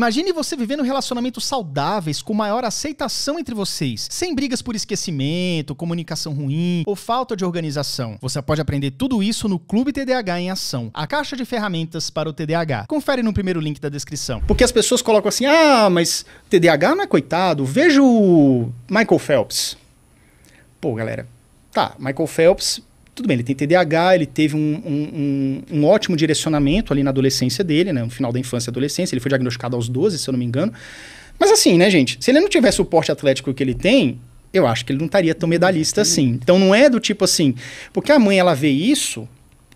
Imagine você vivendo relacionamentos saudáveis com maior aceitação entre vocês, sem brigas por esquecimento, comunicação ruim ou falta de organização. Você pode aprender tudo isso no Clube TDAH em Ação, a caixa de ferramentas para o TDAH. Confere no primeiro link da descrição. Porque as pessoas colocam assim: ah, mas TDAH não é coitado, veja o Michael Phelps. Pô, galera, tá, Michael Phelps tudo bem, ele tem TDAH, ele teve um, um, um, ótimo direcionamento ali na adolescência dele, né? No final da infância e adolescência, ele foi diagnosticado aos 12, se eu não me engano. Mas assim, né, gente? Se ele não tivesse o porte atlético que ele tem, eu acho que ele não estaria tão medalhista assim. Então não é do tipo assim, porque a mãe ela vê isso,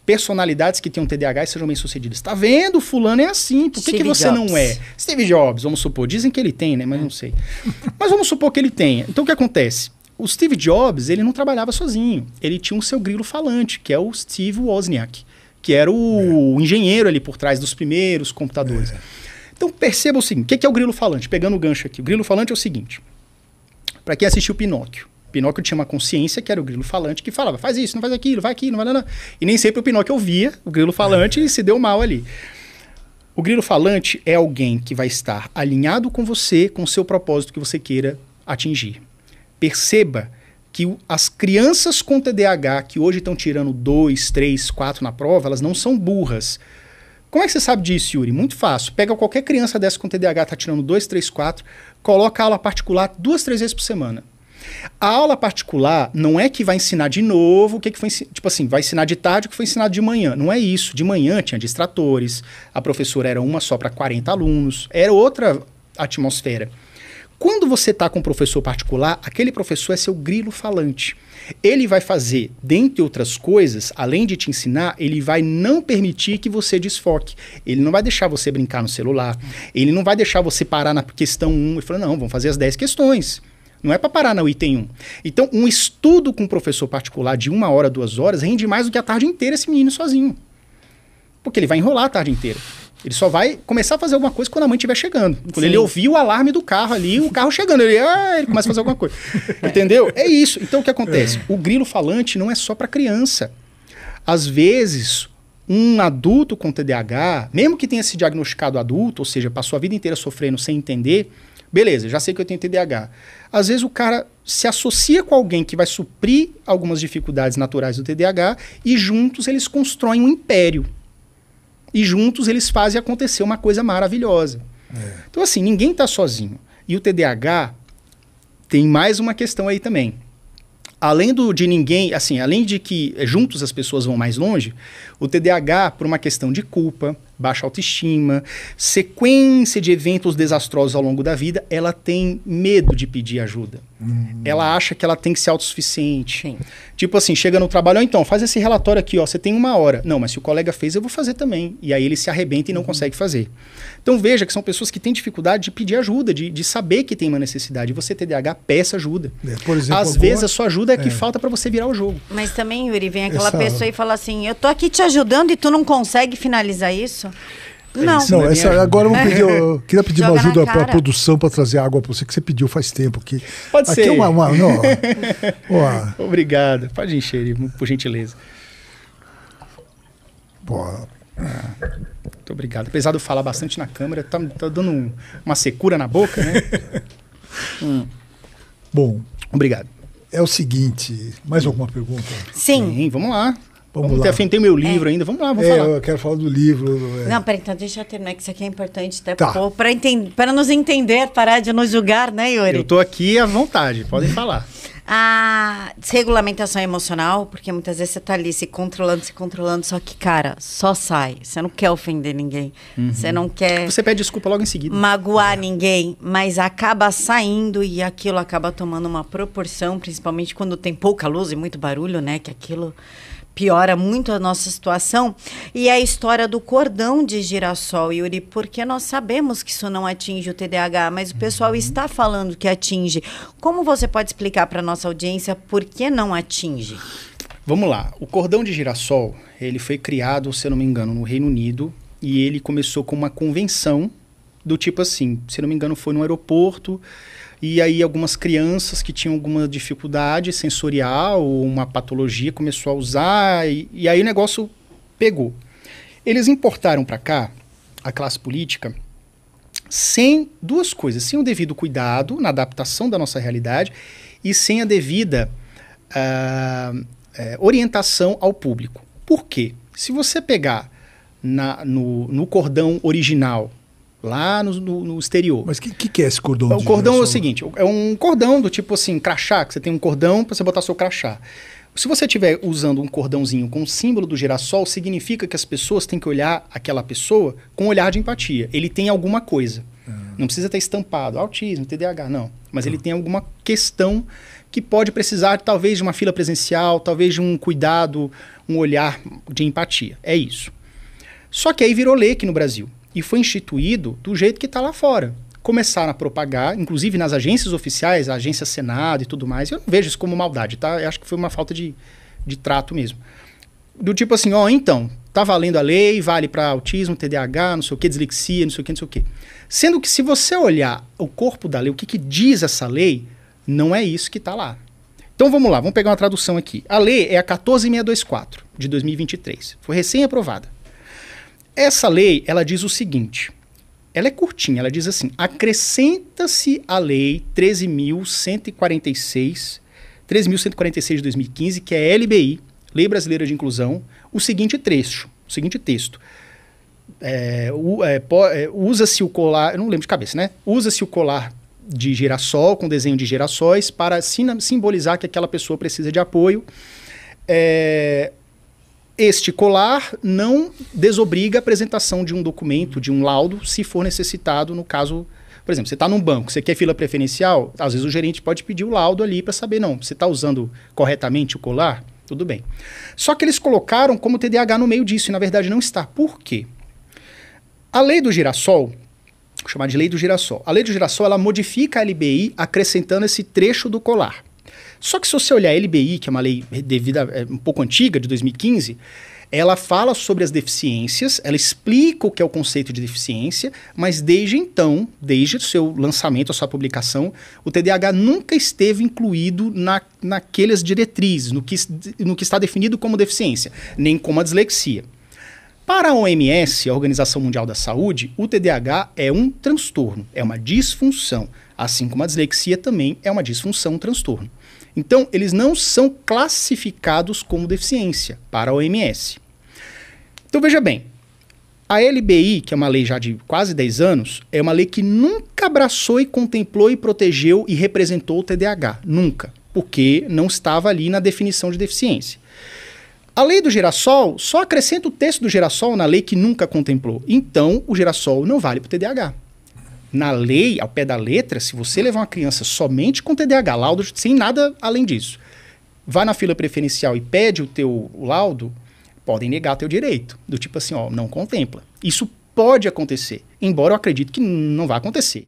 personalidades que um TDAH e sejam bem-sucedidas. Tá vendo? Fulano é assim. Por que, que você Jobs. não é? Steve Jobs, vamos supor. Dizem que ele tem, né? Mas é. não sei. Mas vamos supor que ele tenha. Então o que acontece? O Steve Jobs, ele não trabalhava sozinho. Ele tinha o seu grilo falante, que é o Steve Wozniak, que era o, é. engenheiro ali por trás dos primeiros computadores. É. Então perceba o seguinte, o que é o grilo falante? Pegando o gancho aqui. O grilo falante é o seguinte, para quem assistiu Pinóquio, Pinóquio tinha uma consciência que era o grilo falante que falava, faz isso, não faz aquilo, vai aqui, não vai lá. Não. E nem sempre o Pinóquio ouvia o grilo falante é. e se deu mal ali. O grilo falante é alguém que vai estar alinhado com você, com o seu propósito que você queira atingir. Perceba que as crianças com TDAH que hoje estão tirando 2, 3, 4 na prova, elas não são burras. Como é que você sabe disso, Yuri? Muito fácil. Pega qualquer criança dessa com TDAH, está tirando 2, 3, 4, coloca a aula particular duas, três vezes por semana. A aula particular não é que vai ensinar de novo o que, que foi Tipo assim, vai ensinar de tarde o que foi ensinado de manhã. Não é isso. De manhã tinha distratores, a professora era uma só para 40 alunos, era outra atmosfera. Quando você está com um professor particular, aquele professor é seu grilo falante. Ele vai fazer, dentre outras coisas, além de te ensinar, ele vai não permitir que você desfoque. Ele não vai deixar você brincar no celular. Ele não vai deixar você parar na questão 1 e falar, não, vamos fazer as 10 questões. Não é para parar no item 1. Então, um estudo com um professor particular de uma hora, duas horas, rende mais do que a tarde inteira esse menino sozinho. Porque ele vai enrolar a tarde inteira. Ele só vai começar a fazer alguma coisa quando a mãe estiver chegando. Quando Sim. ele ouvir o alarme do carro ali, o carro chegando, ele, ah, ele começa a fazer alguma coisa. Entendeu? É isso. Então o que acontece? O grilo falante não é só para criança. Às vezes, um adulto com TDAH, mesmo que tenha se diagnosticado adulto, ou seja, passou a vida inteira sofrendo sem entender, beleza, já sei que eu tenho TDAH. Às vezes o cara se associa com alguém que vai suprir algumas dificuldades naturais do TDAH e juntos eles constroem um império. E juntos eles fazem acontecer uma coisa maravilhosa. É. Então, assim, ninguém está sozinho. E o TDAH tem mais uma questão aí também. Além do, de ninguém, assim, além de que é, juntos as pessoas vão mais longe, o TDAH, por uma questão de culpa, baixa autoestima, sequência de eventos desastrosos ao longo da vida, ela tem medo de pedir ajuda. Hum. Ela acha que ela tem que ser autossuficiente. Sim. Tipo assim, chega no trabalho, oh, então, faz esse relatório aqui, ó, você tem uma hora. Não, mas se o colega fez, eu vou fazer também. E aí ele se arrebenta e não uhum. consegue fazer. Então veja que são pessoas que têm dificuldade de pedir ajuda, de, de saber que tem uma necessidade. Você, TDAH, peça ajuda. É, por exemplo, Às vezes a sua ajuda é, é. que falta para você virar o jogo. Mas também, Yuri, vem aquela Essa... pessoa e fala assim, eu tô aqui te ajudando e tu não consegue finalizar isso? É isso? Não, não, essa, é agora eu, é. pedir, eu queria pedir Joga uma ajuda para a produção para trazer água para você, que você pediu faz tempo. Que Pode aqui ser. É uma, uma, não, ó, ó. Obrigado. Pode encher, por gentileza. Boa. muito obrigado. Apesar de eu falar bastante na câmera, tá, tá dando um, uma secura na boca, né? hum. Bom. Obrigado. É o seguinte, mais alguma pergunta? Sim. Sim vamos lá. Vamos, vamos lá. Ter, tem meu livro é. ainda. Vamos lá, vamos é, falar. Eu quero falar do livro. É. Não, peraí, então deixa eu terminar, que isso aqui é importante até tá. tá. para nos entender, parar de nos julgar, né, Yuri? Eu estou aqui à vontade, podem falar. A desregulamentação emocional, porque muitas vezes você está ali se controlando, se controlando, só que, cara, só sai. Você não quer ofender ninguém. Uhum. Você não quer. Você pede desculpa logo em seguida. Magoar é. ninguém, mas acaba saindo e aquilo acaba tomando uma proporção, principalmente quando tem pouca luz e muito barulho, né? Que aquilo piora muito a nossa situação, e é a história do cordão de girassol, Yuri, porque nós sabemos que isso não atinge o TDAH, mas o pessoal uhum. está falando que atinge. Como você pode explicar para a nossa audiência por que não atinge? Vamos lá. O cordão de girassol, ele foi criado, se eu não me engano, no Reino Unido, e ele começou com uma convenção do tipo assim, se não me engano, foi no aeroporto, e aí algumas crianças que tinham alguma dificuldade sensorial ou uma patologia começou a usar e, e aí o negócio pegou. Eles importaram para cá a classe política sem duas coisas, sem o devido cuidado na adaptação da nossa realidade e sem a devida uh, orientação ao público. Por quê? Se você pegar na, no, no cordão original lá no, no, no exterior. Mas o que, que, é esse cordão? É, o cordão é o seguinte, é um cordão do tipo assim, crachá, que você tem um cordão para você botar seu crachá. Se você estiver usando um cordãozinho com o símbolo do girassol, significa que as pessoas têm que olhar aquela pessoa com um olhar de empatia. Ele tem alguma coisa. Ah. Não precisa ter estampado autismo, TDAH, não. Mas ele ah. tem alguma questão que pode precisar talvez de uma fila presencial, talvez de um cuidado, um olhar de empatia. É isso. Só que aí virou lei aqui no Brasil e foi instituído do jeito que está lá fora. Começaram a propagar, inclusive nas agências oficiais, a agência Senado e tudo mais. Eu não vejo isso como maldade, tá? Eu acho que foi uma falta de, de trato mesmo. Do tipo assim, ó, então, tá valendo a lei, vale para autismo, TDAH, não sei o que, dislexia, não sei o que, não sei o que. Sendo que se você olhar o corpo da lei, o que, que diz essa lei, não é isso que está lá. Então vamos lá, vamos pegar uma tradução aqui. A lei é a 14624 de 2023. Foi recém-aprovada. Essa lei, ela diz o seguinte, ela é curtinha, ela diz assim: acrescenta-se à lei 13146 de 2015, que é LBI, Lei Brasileira de Inclusão, o seguinte trecho, o seguinte texto. É, é, é, usa-se o colar, eu não lembro de cabeça, né? Usa-se o colar de girassol, com desenho de girassóis, para simbolizar que aquela pessoa precisa de apoio. É, este colar não desobriga a apresentação de um documento, de um laudo, se for necessitado no caso por exemplo, você está num banco, você quer fila preferencial, às vezes o gerente pode pedir o laudo ali para saber, não, você está usando corretamente o colar? Tudo bem. Só que eles colocaram como TDAH no meio disso, e na verdade não está. Por quê? A lei do girassol, vou chamar de lei do girassol, a lei do girassol ela modifica a LBI acrescentando esse trecho do colar. Só que se você olhar a LBI, que é uma lei devida, é, um pouco antiga, de 2015, ela fala sobre as deficiências, ela explica o que é o conceito de deficiência, mas desde então, desde o seu lançamento, a sua publicação, o TDAH nunca esteve incluído na, naquelas diretrizes, no que, no que está definido como deficiência, nem como a dislexia. Para a OMS, a Organização Mundial da Saúde, o TDAH é um transtorno, é uma disfunção, assim como a dislexia também é uma disfunção, um transtorno. Então, eles não são classificados como deficiência para a OMS. Então, veja bem, a LBI, que é uma lei já de quase 10 anos, é uma lei que nunca abraçou e contemplou e protegeu e representou o TDAH. Nunca. Porque não estava ali na definição de deficiência. A lei do girassol só acrescenta o texto do girassol na lei que nunca contemplou. Então, o girassol não vale para o TDAH na lei, ao pé da letra, se você levar uma criança somente com TDAH, laudo sem nada além disso, vai na fila preferencial e pede o teu laudo, podem negar teu direito. Do tipo assim, ó, não contempla. Isso pode acontecer, embora eu acredito que não vai acontecer.